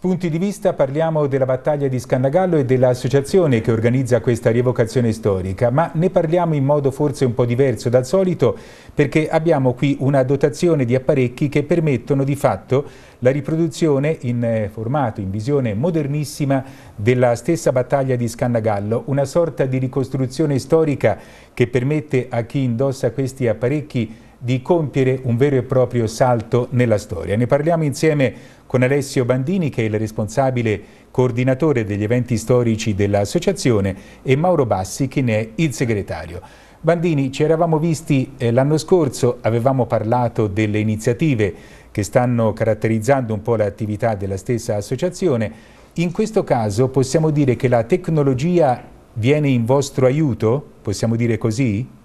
Spunti di vista parliamo della battaglia di Scannagallo e dell'associazione che organizza questa rievocazione storica, ma ne parliamo in modo forse un po' diverso dal solito perché abbiamo qui una dotazione di apparecchi che permettono di fatto la riproduzione in eh, formato, in visione modernissima della stessa battaglia di Scannagallo, una sorta di ricostruzione storica che permette a chi indossa questi apparecchi di compiere un vero e proprio salto nella storia. Ne parliamo insieme con Alessio Bandini, che è il responsabile coordinatore degli eventi storici dell'associazione, e Mauro Bassi, che ne è il segretario. Bandini, ci eravamo visti eh, l'anno scorso, avevamo parlato delle iniziative che stanno caratterizzando un po' l'attività della stessa associazione. In questo caso possiamo dire che la tecnologia viene in vostro aiuto? Possiamo dire così?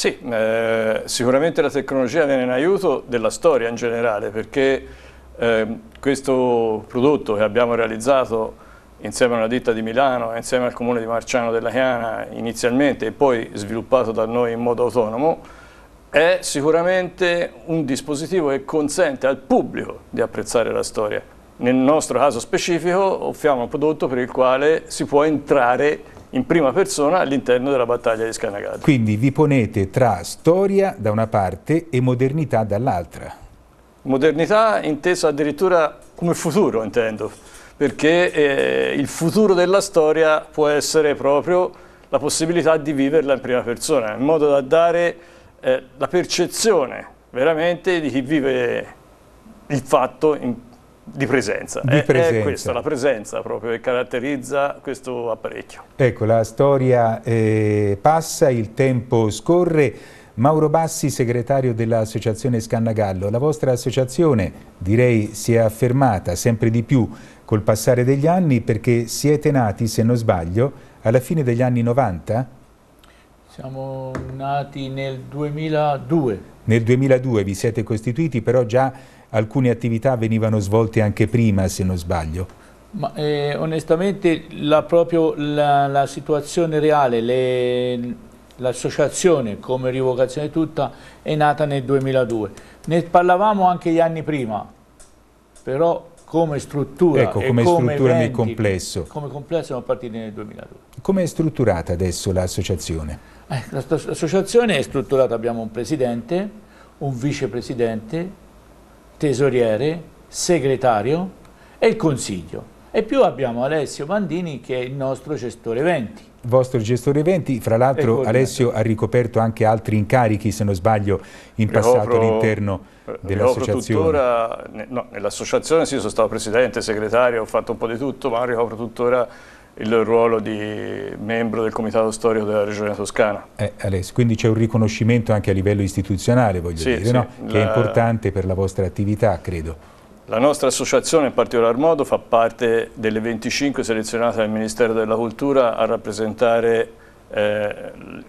Sì, eh, sicuramente la tecnologia viene in aiuto della storia in generale perché eh, questo prodotto che abbiamo realizzato insieme a una ditta di Milano, insieme al comune di Marciano della Chiana inizialmente e poi sviluppato da noi in modo autonomo, è sicuramente un dispositivo che consente al pubblico di apprezzare la storia. Nel nostro caso specifico offriamo un prodotto per il quale si può entrare in prima persona all'interno della battaglia di Scanagati. Quindi vi ponete tra storia da una parte e modernità dall'altra. Modernità intesa addirittura come futuro, intendo, perché eh, il futuro della storia può essere proprio la possibilità di viverla in prima persona, in modo da dare eh, la percezione veramente di chi vive il fatto in di presenza. Di presenza. È, è, questa la presenza proprio che caratterizza questo apparecchio. Ecco, la storia eh, passa, il tempo scorre. Mauro Bassi, segretario dell'associazione Scannagallo, la vostra associazione direi si è affermata sempre di più col passare degli anni perché siete nati, se non sbaglio, alla fine degli anni 90? Siamo nati nel 2002. Nel 2002 vi siete costituiti, però già alcune attività venivano svolte anche prima, se non sbaglio. Ma, eh, onestamente la, proprio la, la situazione reale, l'associazione come rivocazione tutta è nata nel 2002. Ne parlavamo anche gli anni prima, però come struttura, ecco, come come struttura eventi, nel complesso. Come complesso siamo partiti nel 2002. Come è strutturata adesso l'associazione? Eh, l'associazione è strutturata, abbiamo un presidente, un vicepresidente, tesoriere, segretario e il consiglio. E più abbiamo Alessio Bandini che è il nostro gestore eventi vostro gestore eventi, fra l'altro Alessio ha ricoperto anche altri incarichi se non sbaglio in passato all'interno eh, dell'associazione. No, nell'associazione sì, sono stato presidente, segretario, ho fatto un po' di tutto, ma ricopro tuttora il ruolo di membro del Comitato Storico della Regione Toscana. Eh, Alessio, quindi c'è un riconoscimento anche a livello istituzionale, voglio sì, dire, sì, no? che la... è importante per la vostra attività, credo. La nostra associazione in particolar modo fa parte delle 25 selezionate dal Ministero della Cultura a rappresentare eh,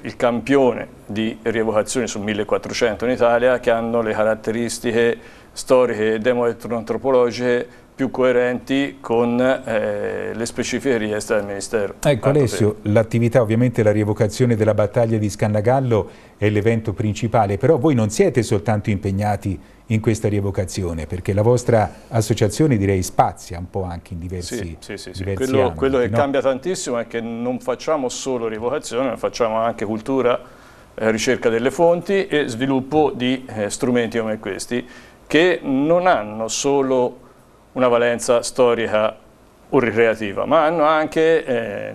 il campione di rievocazioni su 1400 in Italia che hanno le caratteristiche storiche e antropologiche più coerenti con eh, le specifiche richieste del Ministero. Ecco Alessio, l'attività ovviamente la rievocazione della battaglia di Scannagallo è l'evento principale, però voi non siete soltanto impegnati in questa rievocazione, perché la vostra associazione direi spazia un po' anche in diversi Sì, sì, sì, sì. Quello, ambiti, quello, che no? cambia tantissimo è che non facciamo solo rievocazione, ma facciamo anche cultura, eh, ricerca delle fonti e sviluppo di eh, strumenti come questi che non hanno solo una valenza storica o ricreativa, ma hanno anche, eh,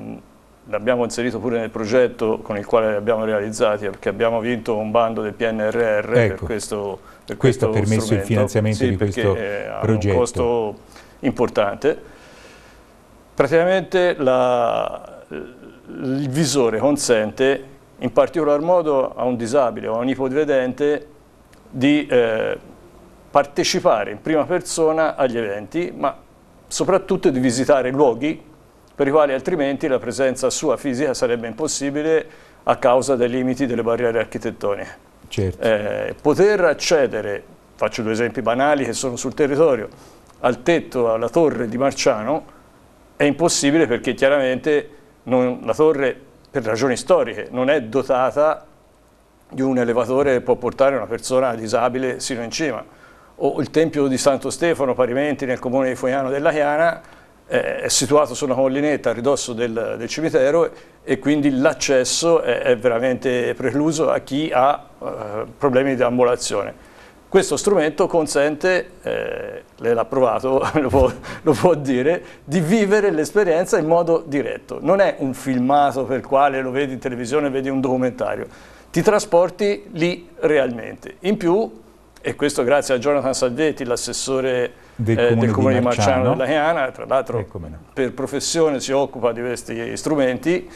l'abbiamo inserito pure nel progetto con il quale li abbiamo realizzati, perché abbiamo vinto un bando del PNRR ecco, per questo per Questo, ha permesso il finanziamento sì, di perché, questo eh, progetto. un costo importante. Praticamente la, il visore consente in particolar modo a un disabile o a un ipovedente di eh, partecipare in prima persona agli eventi, ma soprattutto di visitare luoghi per i quali altrimenti la presenza sua fisica sarebbe impossibile a causa dei limiti delle barriere architettoniche. Certo. Eh, poter accedere, faccio due esempi banali che sono sul territorio, al tetto, alla torre di Marciano, è impossibile perché chiaramente non, la torre, per ragioni storiche, non è dotata di un elevatore che può portare una persona disabile sino in cima o il Tempio di Santo Stefano, parimenti nel comune di Foiano della Chiana, eh, è situato su una collinetta a ridosso del, del cimitero e quindi l'accesso è, è, veramente precluso a chi ha eh, problemi di ambulazione. Questo strumento consente, eh, lei l'ha provato, lo può, lo può, dire, di vivere l'esperienza in modo diretto. Non è un filmato per il quale lo vedi in televisione, vedi un documentario. Ti trasporti lì realmente. In più e questo grazie a Jonathan Salvetti, l'assessore del, eh, del, comune di Marciano, di Marciano della Chiana, tra l'altro no. per professione si occupa di questi strumenti.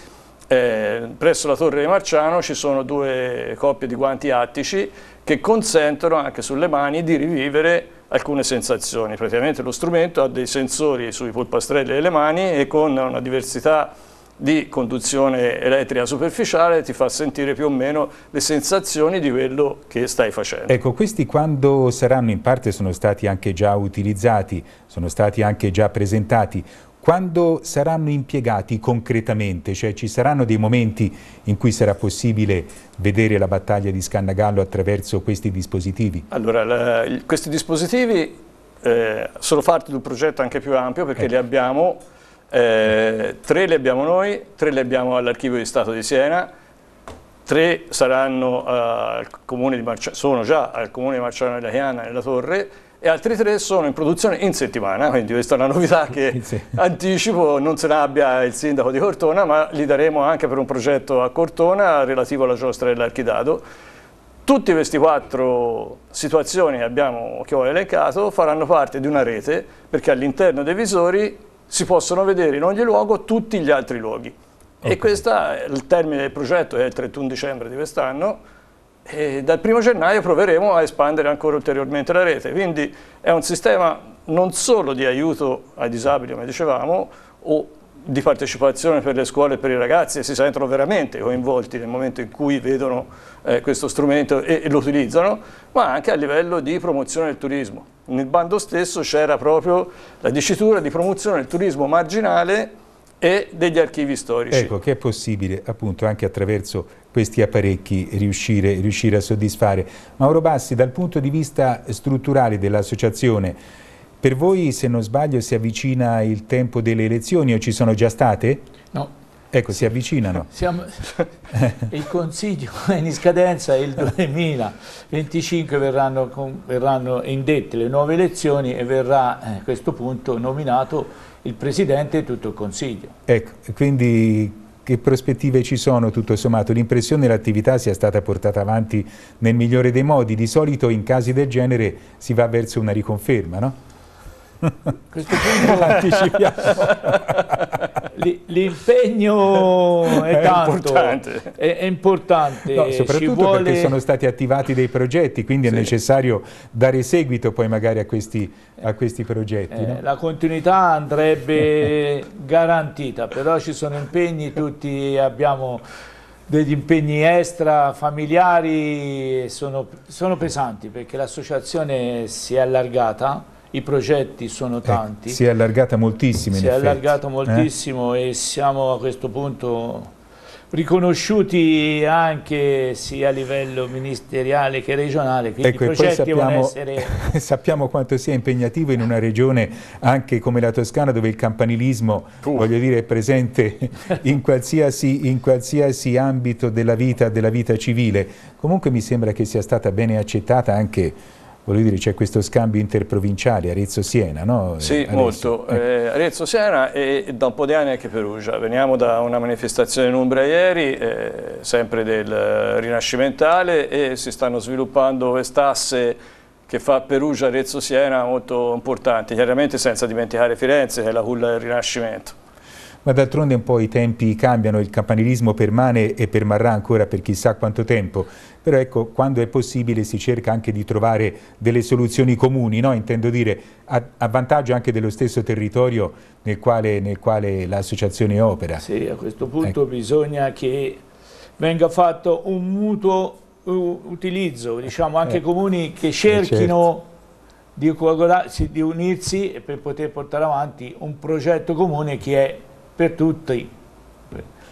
Eh, presso la torre di Marciano ci sono due coppie di guanti attici che consentono anche sulle mani di rivivere alcune sensazioni. Praticamente lo strumento ha dei sensori sui polpastrelli delle mani e con una diversità di di conduzione elettrica superficiale ti fa sentire più o meno le sensazioni di quello che stai facendo. Ecco, questi quando saranno in parte sono stati anche già utilizzati, sono stati anche già presentati, quando saranno impiegati concretamente, cioè ci saranno dei momenti in cui sarà possibile vedere la battaglia di Scannagallo attraverso questi dispositivi? Allora, la, questi dispositivi eh, sono parte di un progetto anche più ampio perché eh. li abbiamo eh, tre li abbiamo noi, tre le abbiamo all'Archivio di Stato di Siena, tre saranno, al comune di Marcia, sono già al Comune di Marciano della Chiana, nella Torre, e altri tre sono in produzione in settimana, quindi questa è una novità che sì. anticipo, non se l'abbia il sindaco di Cortona, ma li daremo anche per un progetto a Cortona relativo alla giostra dell'Archidado. Tutti questi quattro situazioni che, abbiamo, che ho elencato faranno parte di una rete, perché all'interno dei visori si possono vedere in ogni luogo tutti gli altri luoghi. Okay. E questo è il termine del progetto, è il 31 dicembre di quest'anno, e dal 1 gennaio proveremo a espandere ancora ulteriormente la rete. Quindi è un sistema non solo di aiuto ai disabili, come dicevamo, o di partecipazione per le scuole e per i ragazzi e si sentono veramente coinvolti nel momento in cui vedono eh, questo strumento e, e, lo utilizzano, ma anche a livello di promozione del turismo. Nel bando stesso c'era proprio la dicitura di promozione del turismo marginale e degli archivi storici. Ecco, che è possibile appunto anche attraverso questi apparecchi riuscire, riuscire a soddisfare. Mauro Bassi, dal punto di vista strutturale dell'associazione, per voi, se non sbaglio, si avvicina il tempo delle elezioni o ci sono già state? No. Ecco, si avvicinano. Siamo, il Consiglio è in scadenza il 2025 verranno, verranno, indette le nuove elezioni e verrà eh, a questo punto nominato il Presidente e tutto il Consiglio. Ecco, quindi che prospettive ci sono tutto sommato? L'impressione che l'attività sia stata portata avanti nel migliore dei modi. Di solito in casi del genere si va verso una riconferma, no? questo punto anticipiamo. L'impegno è, è, tanto, importante. È, è importante. No, soprattutto vuole... perché sono stati attivati dei progetti, quindi sì. è necessario dare seguito poi magari a questi, eh. a questi progetti. Eh, no? La continuità andrebbe garantita, però ci sono impegni, tutti abbiamo degli impegni extra familiari sono, sono pesanti perché l'associazione si è allargata i progetti sono eh, tanti. Eh, si è allargata moltissimo. Si è effetti. allargata eh? moltissimo eh? e siamo a questo punto riconosciuti anche sia a livello ministeriale che regionale, quindi ecco, i progetti sappiamo, essere... sappiamo quanto sia impegnativo in una regione anche come la Toscana dove il campanilismo uh. dire, è presente in qualsiasi, in qualsiasi ambito della vita, della vita civile. Comunque mi sembra che sia stata bene accettata anche voglio dire, c'è questo scambio interprovinciale Arezzo-Siena, no? Sì, Arezzo. molto. Eh, eh Arezzo-Siena e da un po' di anni anche Perugia. Veniamo da una manifestazione in Umbria ieri, eh, sempre del rinascimentale, e si stanno sviluppando quest'asse che fa Perugia-Arezzo-Siena molto importante, chiaramente senza dimenticare Firenze, che è la culla del Rinascimento ma d'altronde un po' i tempi cambiano, il campanilismo permane e permarrà ancora per chissà quanto tempo, però ecco, quando è possibile si cerca anche di trovare delle soluzioni comuni, no? intendo dire a, a, vantaggio anche dello stesso territorio nel quale, quale l'associazione opera. Sì, a questo ecco. punto ecco. bisogna che venga fatto un mutuo utilizzo, diciamo anche eh, comuni che eh, certo. cerchino certo. di, di unirsi per poter portare avanti un progetto comune che è per tutti.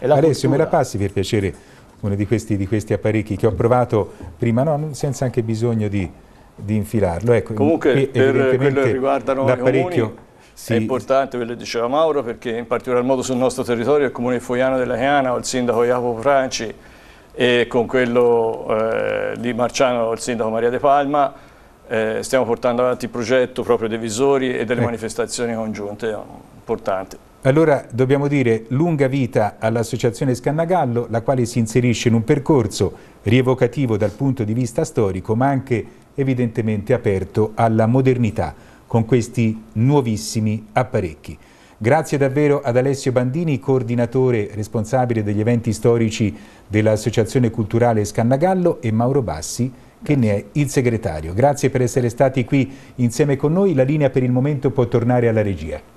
Alessio, me la passi per piacere uno di questi, di questi, apparecchi che ho provato prima, no, senza anche bisogno di, di infilarlo. Ecco, Comunque per quello che riguarda noi comuni sì. è importante quello che diceva Mauro perché in particolar modo sul nostro territorio il comune di Fogliano della Chiana ho il sindaco Jacopo Franci e con quello eh, di Marciano ho il sindaco Maria De Palma eh, stiamo portando avanti il progetto proprio dei visori e delle eh. manifestazioni congiunte importante. Allora dobbiamo dire lunga vita all'Associazione Scannagallo, la quale si inserisce in un percorso rievocativo dal punto di vista storico, ma anche evidentemente aperto alla modernità con questi nuovissimi apparecchi. Grazie davvero ad Alessio Bandini, coordinatore responsabile degli eventi storici dell'Associazione Culturale Scannagallo e Mauro Bassi, che ne è il segretario. Grazie per essere stati qui insieme con noi. La linea per il momento può tornare alla regia.